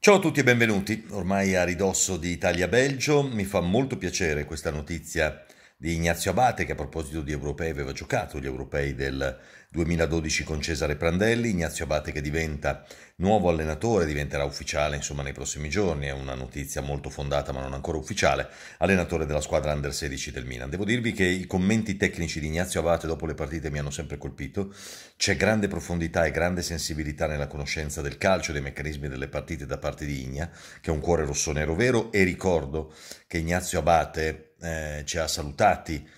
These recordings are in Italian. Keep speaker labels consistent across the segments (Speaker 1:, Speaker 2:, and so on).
Speaker 1: Ciao a tutti e benvenuti, ormai a ridosso di Italia-Belgio, mi fa molto piacere questa notizia di Ignazio Abate che a proposito di europei aveva giocato gli europei del 2012 con Cesare Prandelli, Ignazio Abate che diventa nuovo allenatore, diventerà ufficiale insomma nei prossimi giorni, è una notizia molto fondata ma non ancora ufficiale, allenatore della squadra under 16 del Milan. Devo dirvi che i commenti tecnici di Ignazio Abate dopo le partite mi hanno sempre colpito, c'è grande profondità e grande sensibilità nella conoscenza del calcio, dei meccanismi delle partite da parte di Igna, che è un cuore rosso-nero vero e ricordo che Ignazio Abate eh, ci ha salutati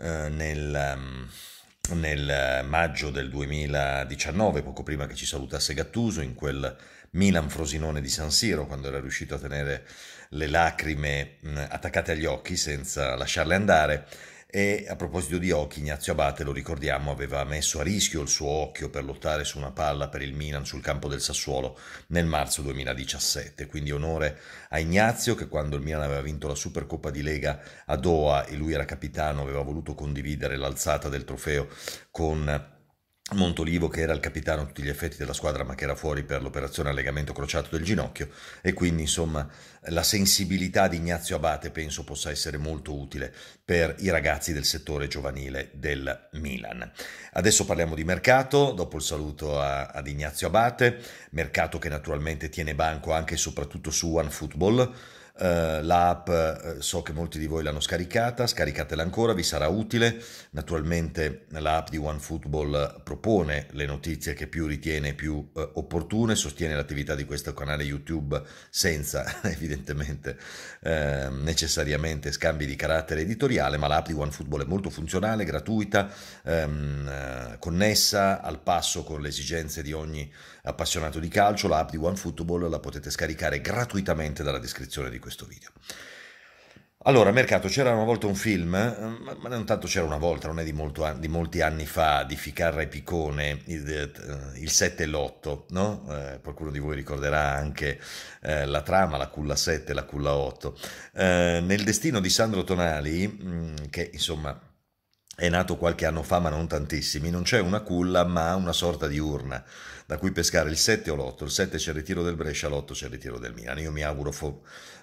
Speaker 1: eh, nel... Um, nel eh, maggio del 2019, poco prima che ci salutasse Gattuso, in quel Milan-Frosinone di San Siro, quando era riuscito a tenere le lacrime attaccate agli occhi senza lasciarle andare e a proposito di occhi, Ignazio Abate, lo ricordiamo, aveva messo a rischio il suo occhio per lottare su una palla per il Milan sul campo del Sassuolo nel marzo 2017. Quindi onore a Ignazio che quando il Milan aveva vinto la Supercoppa di Lega a Doha e lui era capitano, aveva voluto condividere l'alzata del trofeo con Montolivo che era il capitano a tutti gli effetti della squadra ma che era fuori per l'operazione al legamento crociato del ginocchio e quindi insomma la sensibilità di Ignazio Abate penso possa essere molto utile per i ragazzi del settore giovanile del Milan. Adesso parliamo di mercato, dopo il saluto a, ad Ignazio Abate, mercato che naturalmente tiene banco anche e soprattutto su OneFootball eh, l'app eh, so che molti di voi l'hanno scaricata, scaricatela ancora, vi sarà utile. Naturalmente l'app di OneFootball propone le notizie che più ritiene più eh, opportune, sostiene l'attività di questo canale YouTube senza evidentemente eh, necessariamente scambi di carattere editoriale, ma l'app di OneFootball è molto funzionale, gratuita, ehm, eh, connessa, al passo con le esigenze di ogni appassionato di calcio. L'app di OneFootball la potete scaricare gratuitamente dalla descrizione di questo questo video. Allora, mercato, c'era una volta un film, ma non tanto c'era una volta, non è di, molto, di molti anni fa, di Ficarra e Piccone, il, eh, il 7 e l'8, no? Eh, qualcuno di voi ricorderà anche eh, la trama, la culla 7 e la culla 8. Eh, nel destino di Sandro Tonali, mm, che insomma è nato qualche anno fa, ma non tantissimi, non c'è una culla, ma una sorta di urna da cui pescare il 7 o l'8. Il 7 c'è il ritiro del Brescia, l'8 c'è il ritiro del Milan. Io mi auguro fo-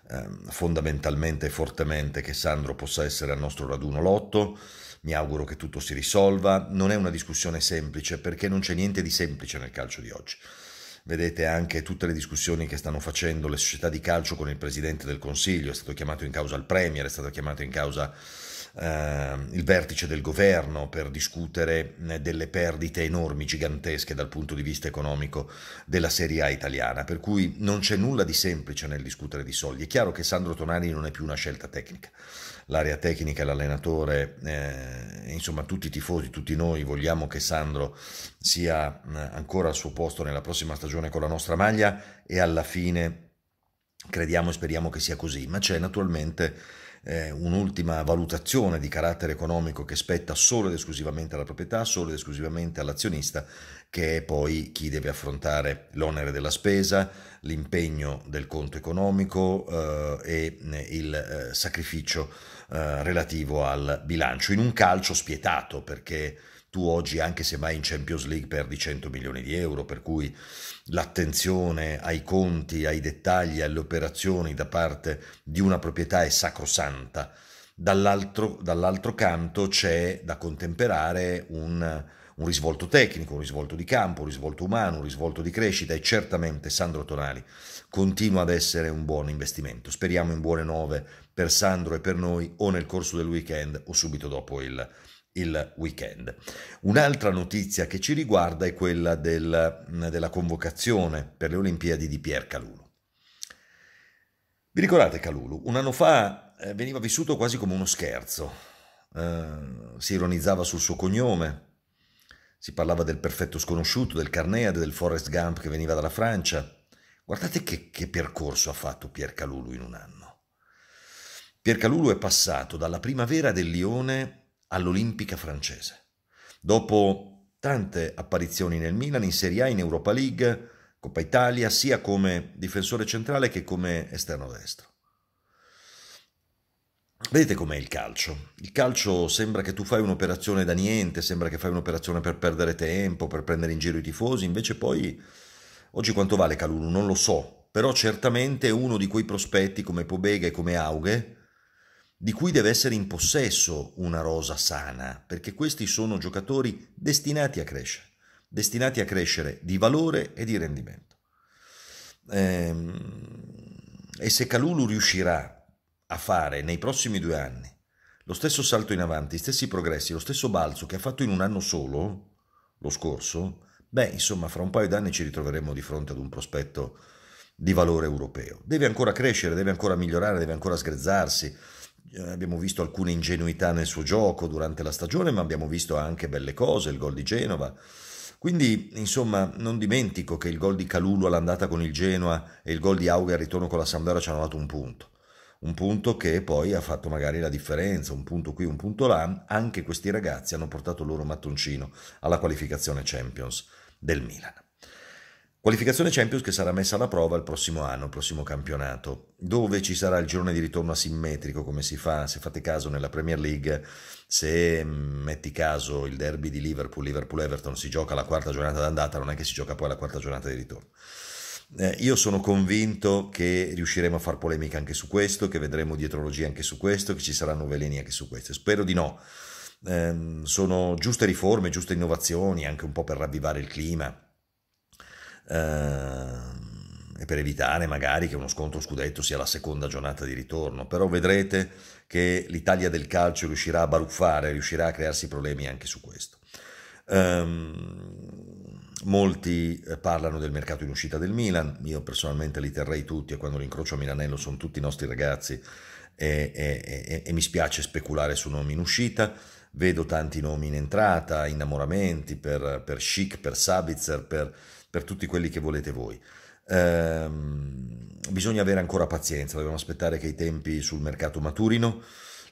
Speaker 1: eh, fondamentalmente e fortemente che Sandro possa essere al nostro raduno l'8. Mi auguro che tutto si risolva. Non è una discussione semplice perché non c'è niente di semplice nel calcio di oggi. Vedete anche tutte le discussioni che stanno facendo le società di calcio con il presidente del Consiglio. È stato chiamato in causa il Premier, è stato chiamato in causa eh, il vertice del governo per discutere eh, delle perdite enormi, gigantesche dal punto di vista economico della Serie A italiana, per cui non c'è nulla di semplice nel discutere di soldi. È chiaro che Sandro Tonani non è più una scelta tecnica. L'area tecnica, l'allenatore, eh, insomma tutti i tifosi, tutti noi vogliamo che Sandro sia eh, ancora al suo posto nella prossima stagione con la nostra maglia e alla fine crediamo e speriamo che sia così, ma c'è naturalmente eh, un'ultima valutazione di carattere economico che spetta solo ed esclusivamente alla proprietà, solo ed esclusivamente all'azionista, che è poi chi deve affrontare l'onere della spesa, l'impegno del conto economico eh, e eh, il eh, sacrificio eh, relativo al bilancio. In un calcio spietato perché tu oggi anche se vai in Champions League perdi 100 milioni di euro, per cui l'attenzione ai conti, ai dettagli, alle operazioni da parte di una proprietà è sacrosanta. Dall'altro, dall'altro canto c'è da contemperare un, un risvolto tecnico, un risvolto di campo, un risvolto umano, un risvolto di crescita e certamente Sandro Tonali continua ad essere un buon investimento. Speriamo in buone nove per Sandro e per noi o nel corso del weekend o subito dopo il il weekend. Un'altra notizia che ci riguarda è quella del, della convocazione per le Olimpiadi di Pier Calulu. Vi ricordate Calulu? Un anno fa eh, veniva vissuto quasi come uno scherzo, Uh, si ironizzava sul suo cognome, si parlava del perfetto sconosciuto, del Carneade, del Forrest Gump che veniva dalla Francia. Guardate che, che percorso ha fatto Pier Calulu in un anno. Pier Calulu è passato dalla primavera del Lione all'Olimpica francese. Dopo tante apparizioni nel Milan, in Serie A, in Europa League, Coppa Italia, sia come difensore centrale che come esterno destro. Vedete com'è il calcio? Il calcio sembra che tu fai un'operazione da niente, sembra che fai un'operazione per perdere tempo, per prendere in giro i tifosi, invece poi oggi quanto vale Calulu? Non lo so, però certamente uno di quei prospetti come Pobega e come Aughe di cui deve essere in possesso una rosa sana, perché questi sono giocatori destinati a crescere, destinati a crescere di valore e di rendimento. Ehm, e se Calulu riuscirà a fare nei prossimi due anni lo stesso salto in avanti, gli stessi progressi, lo stesso balzo che ha fatto in un anno solo, lo scorso, beh, insomma, fra un paio d'anni ci ritroveremo di fronte ad un prospetto di valore europeo. Deve ancora crescere, deve ancora migliorare, deve ancora sgrezzarsi eh, abbiamo visto alcune ingenuità nel suo gioco durante la stagione, ma abbiamo visto anche belle cose, il gol di Genova. Quindi, insomma, non dimentico che il gol di Calulu all'andata con il Genoa e il gol di Auga al ritorno con la Sampdoria ci hanno dato un punto. Un punto che poi ha fatto magari la differenza, un punto qui, un punto là. Anche questi ragazzi hanno portato il loro mattoncino alla qualificazione Champions del Milan. Qualificazione Champions che sarà messa alla prova il prossimo anno, il prossimo campionato, dove ci sarà il girone di ritorno asimmetrico, come si fa, se fate caso, nella Premier League, se mm, metti caso il derby di Liverpool, Liverpool-Everton, si gioca la quarta giornata d'andata, non è che si gioca poi la quarta giornata di ritorno. Eh, io sono convinto che riusciremo a far polemica anche su questo, che vedremo dietrologie anche su questo, che ci saranno veleni anche su questo. Spero di no. Eh, sono giuste riforme, giuste innovazioni, anche un po' per ravvivare il clima Ehm, e per evitare magari che uno scontro scudetto sia la seconda giornata di ritorno, però vedrete che l'Italia del calcio riuscirà a baruffare, riuscirà a crearsi problemi anche su questo. Um, molti eh, parlano del mercato in uscita del Milan, io personalmente li terrei tutti e quando li incrocio a Milanello sono tutti i nostri ragazzi e, e, e, e mi spiace speculare su nomi in uscita, vedo tanti nomi in entrata, innamoramenti per, per Schick, per Sabitzer, per per tutti quelli che volete voi. Ehm, bisogna avere ancora pazienza, dobbiamo aspettare che i tempi sul mercato maturino.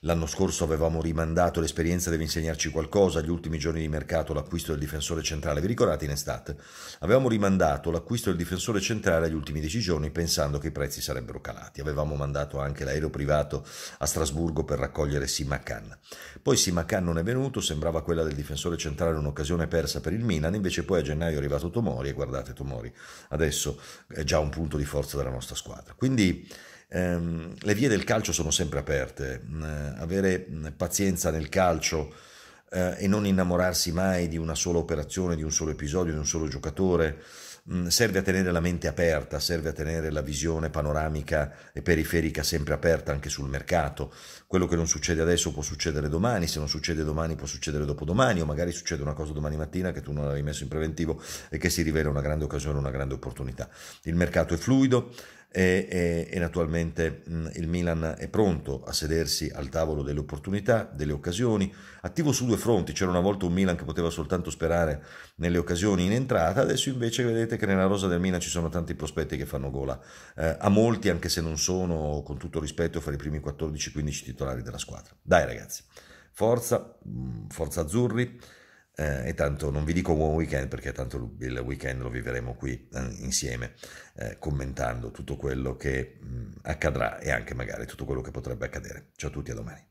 Speaker 1: L'anno scorso avevamo rimandato l'esperienza deve insegnarci qualcosa, gli ultimi giorni di mercato, l'acquisto del difensore centrale. Vi ricordate in estate? Avevamo rimandato l'acquisto del difensore centrale agli ultimi dieci giorni pensando che i prezzi sarebbero calati. Avevamo mandato anche l'aereo privato a Strasburgo per raccogliere Simacan. Poi Simacan non è venuto, sembrava quella del difensore centrale un'occasione persa per il Milan, invece poi a gennaio è arrivato Tomori e guardate Tomori, adesso è già un punto di forza della nostra squadra. Quindi ehm, le vie del calcio sono sempre aperte, eh, avere mm, pazienza nel calcio eh, e non innamorarsi mai di una sola operazione, di un solo episodio, di un solo giocatore, mm, serve a tenere la mente aperta, serve a tenere la visione panoramica e periferica sempre aperta anche sul mercato. Quello che non succede adesso può succedere domani, se non succede domani può succedere dopodomani o magari succede una cosa domani mattina che tu non avevi messo in preventivo e che si rivela una grande occasione, una grande opportunità. Il mercato è fluido e, e, e naturalmente mh, il Milan è pronto a sedersi al tavolo delle opportunità, delle occasioni, attivo su due fronti, c'era una volta un Milan che poteva soltanto sperare nelle occasioni in entrata, adesso invece vedete che nella rosa del Milan ci sono tanti prospetti che fanno gola eh, a molti anche se non sono con tutto rispetto fra i primi 14-15 titolari della squadra. Dai ragazzi, forza, mh, forza azzurri eh, e tanto non vi dico buon weekend perché tanto il weekend lo vivremo qui eh, insieme eh, commentando tutto quello che mh, mm, accadrà e anche magari tutto quello che potrebbe accadere. Ciao a tutti, a domani.